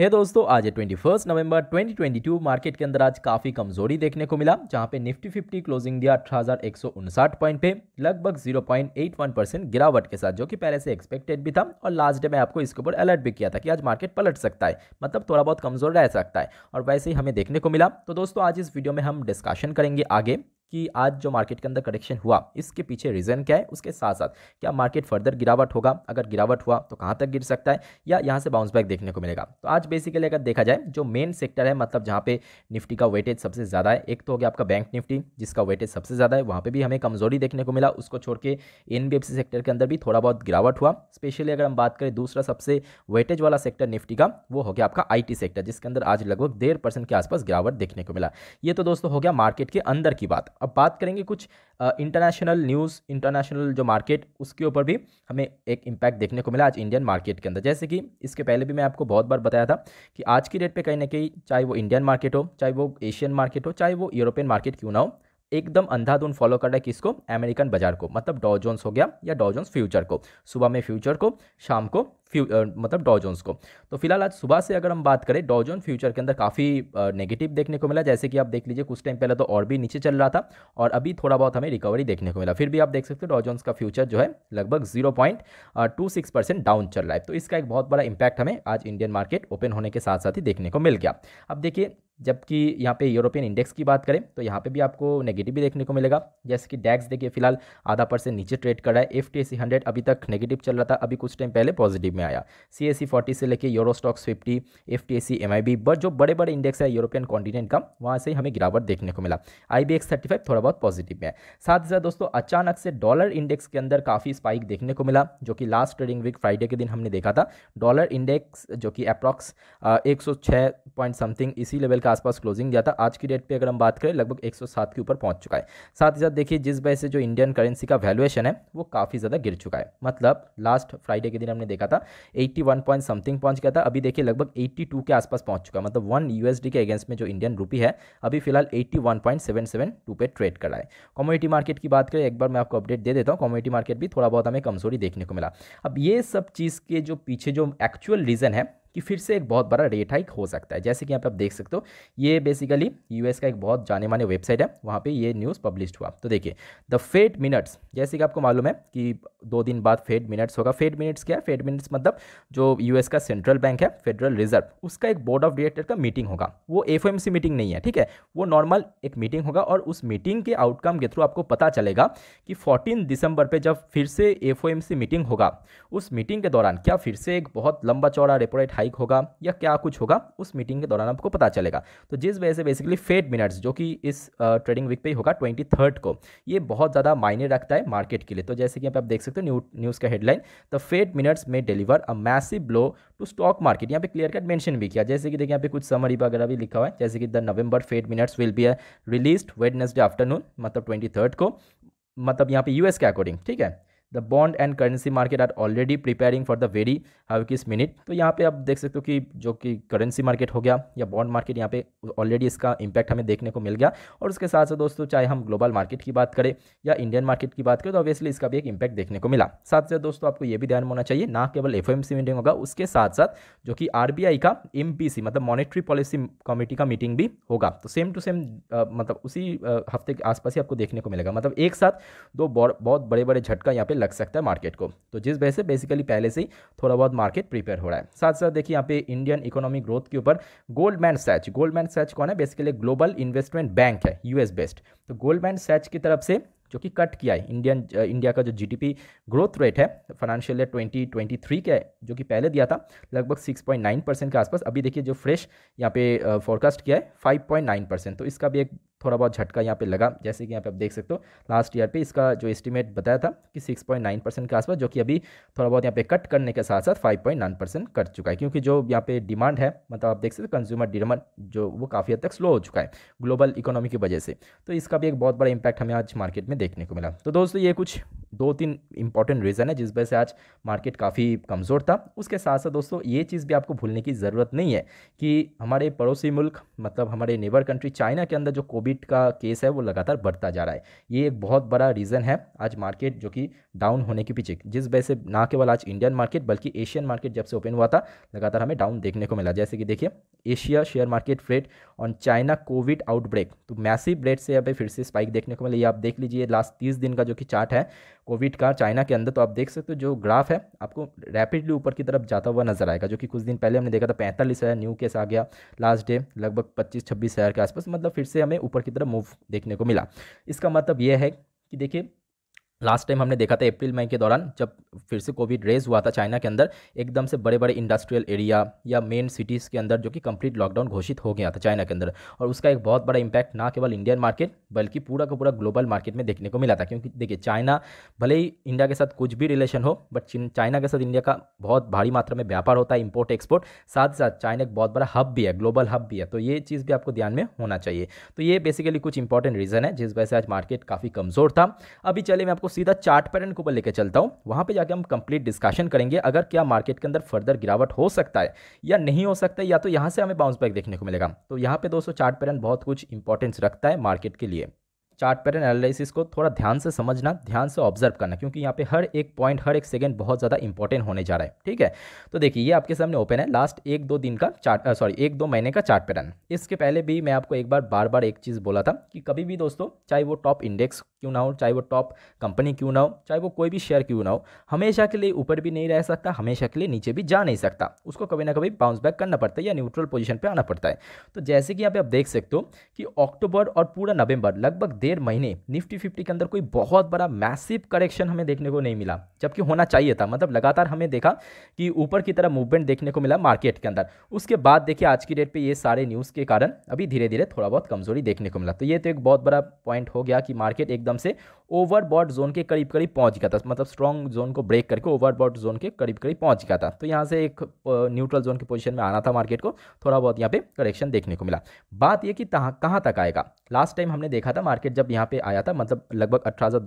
है hey दोस्तों आज है ट्वेंटी फर्स्ट नवंबर 2022 मार्केट के अंदर आज काफ़ी कमजोरी देखने को मिला जहां पे निफ्टी 50 क्लोजिंग दिया अठारह पॉइंट पे लगभग 0.81 परसेंट गिरावट के साथ जो कि पहले से एक्सपेक्टेड भी था और लास्ट डे मैं आपको इसके ऊपर अलर्ट भी किया था कि आज मार्केट पलट सकता है मतलब थोड़ा बहुत कमजोर रह सकता है और वैसे ही हमें देखने को मिला तो दोस्तों आज इस वीडियो में हम डिस्कशन करेंगे आगे कि आज जो मार्केट के अंदर करेक्शन हुआ इसके पीछे रीज़न क्या है उसके साथ साथ क्या मार्केट फर्दर गिरावट होगा अगर गिरावट हुआ तो कहाँ तक गिर सकता है या यहाँ से बाउंस बैक देखने को मिलेगा तो आज बेसिकली अगर देखा जाए जो मेन सेक्टर है मतलब जहाँ पे निफ्टी का वेटेज सबसे ज़्यादा है एक तो हो गया आपका बैंक निफ्टी जिसका वेटेज सबसे ज़्यादा है वहाँ पर भी हमें कमजोरी देखने को मिला उसको छोड़ के एन सेक्टर के अंदर भी थोड़ा बहुत गिरावट हुआ स्पेशली अगर हम बात करें दूसरा सबसे वेटेज वाला सेक्टर निफ्टी का वो हो गया आपका आई सेक्टर जिसके अंदर आज लगभग डेढ़ के आसपास गिरावट देखने को मिला ये तो दोस्तों हो गया मार्केट के अंदर की बात अब बात करेंगे कुछ इंटरनेशनल न्यूज़ इंटरनेशनल जो मार्केट उसके ऊपर भी हमें एक इम्पैक्ट देखने को मिला आज इंडियन मार्केट के अंदर जैसे कि इसके पहले भी मैं आपको बहुत बार बताया था कि आज की डेट पे कहीं ना कहीं चाहे वो इंडियन मार्केट हो चाहे वो एशियन मार्केट हो चाहे वो यूरोपियन मार्केट क्यों ना हो एकदम अंधाधुन फॉलो कर रहा है किसको अमेरिकन बाजार को मतलब डॉ जोन्स हो गया या डॉ जोन्स फ्यूचर को सुबह में फ्यूचर को शाम को फ्यू मतलब डॉजोन्स को तो फिलहाल आज सुबह से अगर हम बात करें डॉजोन फ्यूचर के अंदर काफ़ी नेगेटिव देखने को मिला जैसे कि आप देख लीजिए कुछ टाइम पहले तो और भी नीचे चल रहा था और अभी थोड़ा बहुत हमें रिकवरी देखने को मिला फिर भी आप देख सकते हो डॉजोन्स का फ्यूचर जो है लगभग zero point two six percent down चल रहा है तो इसका एक बहुत बड़ा इंपैक्ट हमें आज इंडियन मार्केट ओपन होने के साथ साथ ही देखने को मिल गया अब देखिए जबकि यहाँ पे यूरोपियन इंडेक्स की बात करें तो यहाँ पे भी आपको नेगेटिव भी देखने को मिलेगा जैसे कि डैक्स देखिए फिलहाल आधा परसेंट नीचे ट्रेड कर रहा है एफ टी हंड्रेड अभी तक नेगेटिव चल रहा था अभी कुछ टाइम पहले पॉजिटिव में आया सी एस सी फोर्टी से लेके euro stocks fifty F T C M I B but जो बड़े बड़े इंडेक्स है यूरोपियन कॉन्टीनेंट का वहाँ से हमें गिरावट देखने को मिला I B X thirty five थोड़ा बहुत पॉजिटिव में है साथ ही साथ दोस्तों अचानक से डॉलर इंडेक्स के अंदर काफ़ी स्पाइक देखने को मिला जो कि लास्ट ट्रेडिंग वीक फ्राइडे के दिन हमने देखा था डॉलर इंडेक्स जो कि अप्रॉक्स एक सौ छः पॉइंट समथिंग इसी लेवल का आसपास क्लोजिंग दिया था आज की डेट पे अगर हम बात करें लगभग 107 के ऊपर पहुंच चुका है साथ ही साथ देखिए जिस वजह से जो इंडियन करेंसी का वैल्यूएशन है वो काफ़ी ज़्यादा गिर चुका है मतलब लास्ट फ्राइडे के दिन हमने देखा था एट्टी पॉइंट समथिंग पहुँच गया था अभी देखिए लगभग एट्टी के आसपास पहुँच चुका है मतलब वन यू के अगेंस्ट में जो इंडियन रूपी है अभी फिलहाल एट्टी पे ट्रेड कर रहा है कॉमोडिटी मार्केट की बात करें एक बार मैं आपको अपडेट दे देता हूँ कॉमोडिटी मार्केट भी थोड़ा बहुत हमें कमजोरी देखने को मिला अब ये सब चीज़ के जो पीछे जो एक्चुअल रीज़न है कि फिर से एक बहुत बड़ा रेट हाइक हो सकता है जैसे कि यहाँ पे आप देख सकते हो ये बेसिकली यूएस का एक बहुत जाने माने वेबसाइट है वहाँ पे ये न्यूज़ पब्लिश हुआ तो देखिए द फेड मिनट्स जैसे कि आपको मालूम है कि दो दिन बाद फेड मिनट्स होगा फेड मिनट्स क्या है फेड मिनट्स मतलब जो यूएस का सेंट्रल बैंक है फेडरल रिजर्व उसका एक बोर्ड ऑफ डायरेक्टर का मीटिंग होगा वो एफ मीटिंग नहीं है ठीक है वो नॉर्मल एक मीटिंग होगा और उस मीटिंग के आउटकम के थ्रू आपको पता चलेगा कि फोर्टीन दिसंबर पर जब फिर से एफ मीटिंग होगा उस मीटिंग के दौरान क्या फिर से एक बहुत लंबा चौड़ा रेपोरेट हाइक होगा या क्या कुछ होगा उस मीटिंग के दौरान आपको पता चलेगा तो जिस वजह से बेसिकली फेड मिनट्स जो कि इस ट्रेडिंग वीक पे ही होगा ट्वेंटी थर्ड को ये बहुत ज़्यादा मायने रखता है मार्केट के लिए तो जैसे कि आप देख सकते हो न्यू न्यूज़ का हेडलाइन द फेड मिनट्स में deliver a massive blow to stock market यहाँ पे क्लियर कट मैंशन भी किया जैसे कि देखिए यहाँ पे कुछ समरी वगैरह भी लिखा हुआ है जैसे कि the November fed minutes will be release Wednesday afternoon मतलब ट्वेंटी को मतलब यहाँ पे यूएस के अकॉर्डिंग ठीक है the bond and currency market are already preparing for the very hawkish minute तो यहाँ पे आप देख सकते हो कि जो कि करेंसी मार्केट हो गया या बॉन्ड मार्केट यहाँ पे ऑलरेडी इसका इम्पैक्ट हमें देखने को मिल गया और उसके साथ साथ दोस्तों चाहे हम ग्लोबल मार्केट की बात करें या इंडियन मार्केट की बात करें तो ऑब्वियसली इसका भी एक इम्पैक्ट देखने को मिला साथ साथ दोस्तों आपको ये भी ध्यान में होना चाहिए ना केवल एफ मीटिंग होगा उसके साथ साथ जो कि आर बी आई का एम पी सी मतलब मॉनिटरी पॉलिसी कमेटी का मीटिंग भी होगा तो सेम टू सेम मतलब उसी हफ्ते के आसपास ही आपको देखने को मिलेगा मतलब एक साथ दो बहुत बड़े बड़े झटका यहाँ पे लग सकता है मार्केट को तो जिस वजह से बेसिकली पहले से ही थोड़ा बहुत मार्केट प्रिपेयर हो रहा है साथ साथ देखिए यहाँ पे इंडियन इकोनॉमिक ग्रोथ के ऊपर गोल्डमैन सैच गोल्डमैन सैच कौन है बेसिकली ग्लोबल इन्वेस्टमेंट बैंक है यूएस बेस्ड तो गोल्डमैन सैच की तरफ से जो कि कट किया है इंडियन इंडिया का जो जीडीपी ग्रोथ रेट है financial year twenty twenty three का जो कि पहले दिया था लगभग सिक्स पॉइंट नाइन परसेंट के आसपास अभी देखिए जो फ्रेश यहाँ पे फोरकास्ट किया है फाइव पॉइंट नाइन परसेंट तो इसका भी एक थोड़ा बहुत झटका यहाँ पे लगा जैसे कि यहाँ पे आप देख सकते हो लास्ट ईयर पे इसका जो एस्टिमेट बताया था कि 6.9 परसेंट के आसपास जो कि अभी थोड़ा बहुत यहाँ पे कट करने के साथ साथ 5.9 परसेंट कट चुका है क्योंकि जो यहाँ पे डिमांड है मतलब आप देख सकते हो कंज्यूमर डिमांड जो वो काफ़ी हद तक स्लो हो चुका है ग्लोबल इकोनॉमी की वजह से तो इसका भी एक बहुत बड़ा इम्पैक्ट हमें आज मार्केट में देखने को मिला तो दोस्तों ये कुछ दो तीन इंपॉर्टेंट रीज़न है जिस वजह से आज मार्केट काफ़ी कमज़ोर था उसके साथ साथ दोस्तों ये चीज़ भी आपको भूलने की ज़रूरत नहीं है कि हमारे पड़ोसी मुल्क मतलब हमारे नेबर कंट्री चाइना के अंदर जो कोविड का केस है वो लगातार बढ़ता जा रहा है ये एक बहुत बड़ा रीज़न है आज मार्केट जो कि डाउन होने के पीछे जिस वजह से ना केवल आज इंडियन मार्केट बल्कि एशियन मार्केट जब से ओपन हुआ था लगातार हमें डाउन देखने को मिला जैसे कि देखिए Asia share market fret on China Covid outbreak तो मैसिव रेट से अभी फिर से स्पाइक देखने को मिला ये आप देख लीजिए लास्ट तीस दिन का जो कि चार्ट है कोविड का चाइना के अंदर तो आप देख सकते हो जो ग्राफ है आपको रैपिडली ऊपर की तरफ जाता हुआ नजर आएगा जो कि कुछ दिन पहले हमने देखा था पैंतालीस हज़ार न्यू केस आ गया लास्ट डे लगभग पच्चीस छब्बीस हज़ार के आसपास मतलब फिर से हमें ऊपर की तरफ मूव देखने को मिला इसका मतलब यह है कि देखिए लास्ट टाइम हमने देखा था अप्रैल मई के दौरान जब फिर से कोविड रेज हुआ था चाइना के अंदर एकदम से बड़े बड़े इंडस्ट्रियल एरिया या मेन सिटीज़ के अंदर जो कि कंप्लीट लॉकडाउन घोषित हो गया था चाइना के अंदर और उसका एक बहुत बड़ा इंपैक्ट ना केवल इंडियन मार्केट बल्कि पूरा का पूरा ग्लोबल मार्केट में देखने को मिला था क्योंकि देखिए चाइना भले ही इंडिया के साथ कुछ भी रिलेशन हो बट चाइना के साथ इंडिया का बहुत भारी मात्रा में व्यापार होता है इम्पोर्ट एक्सपोर्ट साथ साथ चाइना एक बहुत बड़ा हब भी है ग्लोबल हब भी है तो ये चीज़ भी आपको ध्यान में होना चाहिए तो ये बेसिकली कुछ इंपॉर्टेंट रीज़न है जिस वजह से आज मार्केट काफ़ी कमज़ोर था अभी चले मैं आपको सीधा चार्ट पैटर्न के ऊपर लेकर चलता हूँ वहाँ पे जाके हम कंप्लीट डिस्कशन करेंगे अगर क्या मार्केट के अंदर फर्दर गिरावट हो सकता है या नहीं हो सकता है या तो यहाँ से हमें बाउंस बैक देखने को मिलेगा तो यहाँ पे दोस्तों चार्ट पैटर्न बहुत कुछ इंपॉर्टेंस रखता है मार्केट के लिए चार्ट पैटर्न एनालिसिस को थोड़ा ध्यान से समझना ध्यान से ऑब्जर्व करना क्योंकि यहाँ पे हर एक पॉइंट हर एक सेकंड बहुत ज़्यादा इंपॉर्टेंट होने जा रहा है ठीक है तो देखिए ये आपके सामने ओपन है लास्ट एक दो दिन का चार्ट सॉरी एक दो महीने का चार्ट पैटर्न इसके पहले भी मैं आपको एक बार बार बार एक चीज़ बोला था कि कभी भी दोस्तों चाहे वो टॉप इंडेक्स क्यों ना हो चाहे वो टॉप कंपनी क्यों ना हो चाहे वो कोई भी शेयर क्यों ना हो हमेशा के लिए ऊपर भी नहीं रह सकता हमेशा के लिए नीचे भी जा नहीं सकता उसको कभी ना कभी बाउंस बैक करना पड़ता है या न्यूट्रल पोजीशन पे आना पड़ता है तो जैसे कि यहाँ पे आप देख सकते हो कि अक्टूबर और पूरा नवंबर लगभग डेढ़ महीने निफ्टी फिफ्टी के अंदर कोई बहुत बड़ा मैसिव करेक्शन हमें देखने को नहीं मिला जबकि होना चाहिए था मतलब लगातार हमें देखा कि ऊपर की तरह मूवमेंट देखने को मिला मार्केट के अंदर उसके बाद देखिए आज की डेट पर ये सारे न्यूज़ के कारण अभी धीरे धीरे थोड़ा बहुत कमज़ोरी देखने को मिला तो ये तो एक बहुत बड़ा पॉइंट हो गया कि मार्केट एकदम एकदम से ओवरबॉट जोन के करीब करीब पहुंच गया था मतलब स्ट्रॉन्ग जोन को ब्रेक करके ओवरबॉट जोन के करीब करीब पहुंच गया था तो यहाँ से एक न्यूट्रल जोन के पोजीशन में आना था मार्केट को थोड़ा बहुत यहाँ पे करेक्शन देखने को मिला बात ये कि कहाँ तक आएगा लास्ट टाइम हमने देखा था मार्केट जब यहाँ पे आया था मतलब लगभग अठारह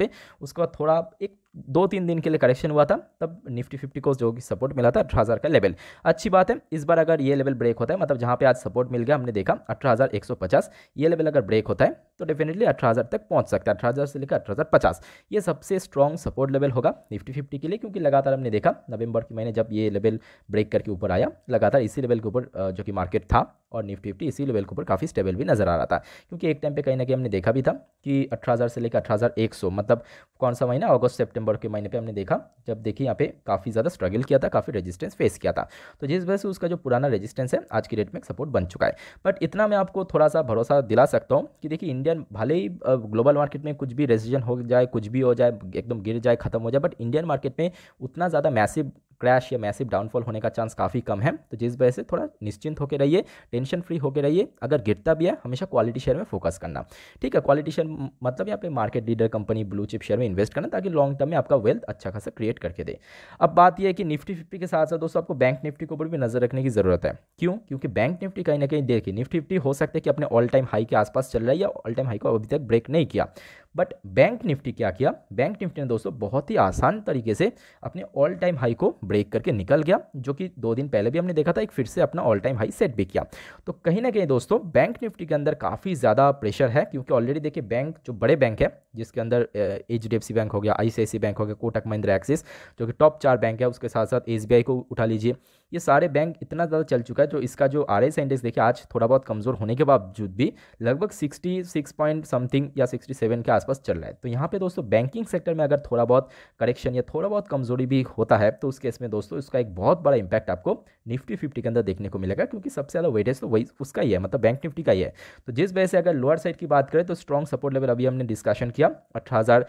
पे उसके बाद थोड़ा एक दो तीन दिन के लिए करेक्शन हुआ था तब निफ्टी फिफ्टी को जो कि सपोर्ट मिला था अठारह का लेवल अच्छी बात है इस बार अगर ये लेवल ब्रेक होता है मतलब जहाँ पे आज सपोर्ट मिल गया हमने देखा अठारह ये लेवल अगर ब्रेक होता है तो डेफिनेटली अठारह तक पहुँच सकता है अठारह से लेकर अठारह ये सबसे स्ट्रॉन्ग सपोर्ट लेवल होगा निफ्टी फिफ्टी के लिए क्योंकि लगातार हमने देखा नवंबर के महीने जब ये लेवल ब्रेक करके ऊपर आया लगातार इसी लेवल के ऊपर जो कि मार्केट था और निफ्टी फिफ्टी इसी लेवल के ऊपर काफ़ी स्टेबल भी नजर आ रहा था क्योंकि एक टाइम पे कहीं ना कहीं हमने देखा भी था कि अठारह से लेकर अठारह मतलब कौन सा महीना अगस्त सेप्टेम्बर के महीने पर हमने देखा जब देखिए यहाँ पे काफ़ी ज़्यादा स्ट्रगल किया था काफ़ी रेजिस्टेंस फेस किया था तो जिस वजह से उसका जो पुराना रेजिस्टेंस है आज की डेट में सपोर्ट बन चुका है बट इतना मैं आपको थोड़ा सा भरोसा दिला सकता हूँ कि देखिए इंडियन भले ही ग्लोबल मार्केट में कुछ भी रेजिजन हो जाए कुछ भी हो जाए एकदम गिर जाए खत्म हो जाए बट इंडियन मार्केट में उतना ज़्यादा मैसिव क्रैश या मैसिव डाउनफॉल होने का चांस काफ़ी कम है तो जिस वजह से थोड़ा निश्चिंत होकर रहिए टेंशन फ्री होकर रहिए अगर गिरता भी है हमेशा क्वालिटी शेयर में फोकस करना ठीक है क्वालिटी शेयर मतलब यहाँ पे market leader company blue chip share में इन्वेस्ट करना ताकि लॉन्ग टर्म में आपका वेल्थ अच्छा खासा क्रिएट करके दे अब बात यह है कि निफ्टी फिफ्टी के साथ साथ दोस्तों आपको बैंक निफ्टी के ऊपर भी नजर रखने की जरूरत है क्यों क्योंकि बैंक निफ्टी कहीं ना कहीं देखिए निफ्टी फिफ्टी हो सकता है कि अपने ऑल टाइम हाई के आसपास चल रहा है या ऑल टाइम हाई को अभी तक ब्रेक नहीं किया बट बैंक निफ्टी क्या किया बैंक निफ्टी ने दोस्तों बहुत ही आसान तरीके से अपने ऑल टाइम हाई को ब्रेक करके निकल गया जो कि दो दिन पहले भी हमने देखा था एक फिर से अपना ऑल टाइम हाई सेट भी किया तो कहीं ना कहीं दोस्तों बैंक निफ्टी के अंदर काफ़ी ज़्यादा प्रेशर है क्योंकि ऑलरेडी देखिए बैंक जो बड़े बैंक है जिसके अंदर एच डी बैंक हो गया आई बैंक हो गया कोटक महिंद्रा एक्सिस जो कि टॉप चार बैंक है उसके साथ साथ एस को उठा लीजिए ये सारे बैंक इतना ज़्यादा चल चुका है जो इसका जो आर एस इंडेक्स देखिए आज थोड़ा बहुत कमज़ोर होने के बावजूद भी लगभग सिक्सटी सिक्स पॉइंट समथिंग या सिक्सटी सेवन के आसपास आसपास चल रहा है तो यहाँ पे दोस्तों बैंकिंग सेक्टर में अगर थोड़ा बहुत करेक्शन या थोड़ा बहुत कमजोरी भी होता है तो उस केस में दोस्तों इसका एक बहुत बड़ा इंपैक्ट आपको निफ्टी फिफ्टी के अंदर देखने को मिलेगा क्योंकि सबसे ज़्यादा वेटेज तो वही उसका ही है मतलब बैंक निफ्टी का ही है तो जिस वजह से अगर लोअर साइड की बात करें तो स्ट्रॉन्ग सपोर्ट लेवल अभी हमने डिस्कशन किया अठारह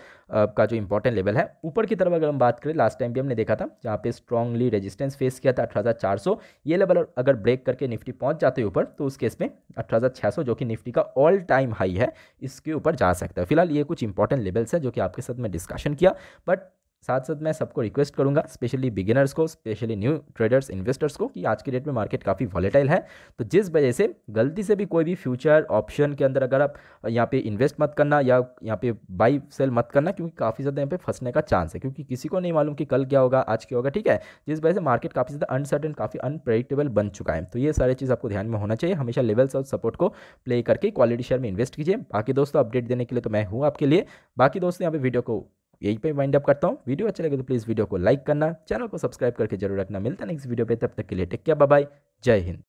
का जो इंपॉर्टेंट लेवल है ऊपर की तरफ अगर हम बात करें लास्ट टाइम भी हमने देखा था जहाँ पे स्ट्रॉन्गली रेजिस्टेंस फेस किया था अठारह ये लेवल अगर ब्रेक करके निफ्टी पहुँच जाते ऊपर तो उस केस में अठारह जो कि निफ्टी का ऑल टाइम हाई है इसके ऊपर जा सकता है फिलहाल ये कुछ इंपॉर्टेंट लेवल्स हैं जो कि आपके साथ मैं डिस्कशन किया बट साथ साथ मैं सबको रिक्वेस्ट करूंगा स्पेशली बिगिनर्स को स्पेशली न्यू ट्रेडर्स इन्वेस्टर्स को कि आज के डेट में मार्केट काफ़ी वॉलेटाइल है तो जिस वजह से गलती से भी कोई भी फ्यूचर ऑप्शन के अंदर अगर आप यहाँ पे इन्वेस्ट मत करना या यहाँ पे बाई सेल मत करना क्योंकि काफ़ी ज़्यादा यहाँ पे फंसने का चांस है क्योंकि किसी को नहीं मालूम कि कल क्या होगा आज क्या होगा ठीक है जिस वजह से मार्केट काफ़ी ज़्यादा अनसर्टन काफ़ी अनप्रेडिक्टेबल बन चुका है तो ये सारी चीज़ आपको ध्यान में होना चाहिए हमेशा लेवल्स और सपोर्ट को प्ले करके क्वालिटी शेयर में इन्वेस्ट कीजिए बाकी दोस्तों अपडेट देने के लिए तो मैं हूँ आपके लिए बाकी दोस्तों यहाँ पे वीडियो को यहीं पे वाइंड अप करता हूँ वीडियो अच्छा लगे तो प्लीज़ वीडियो को लाइक करना चैनल को सब्सक्राइब करके जरूर रखना मिलता है नेक्स्ट वीडियो पे तब तक के लिए टेक क्या बाय जय हिंद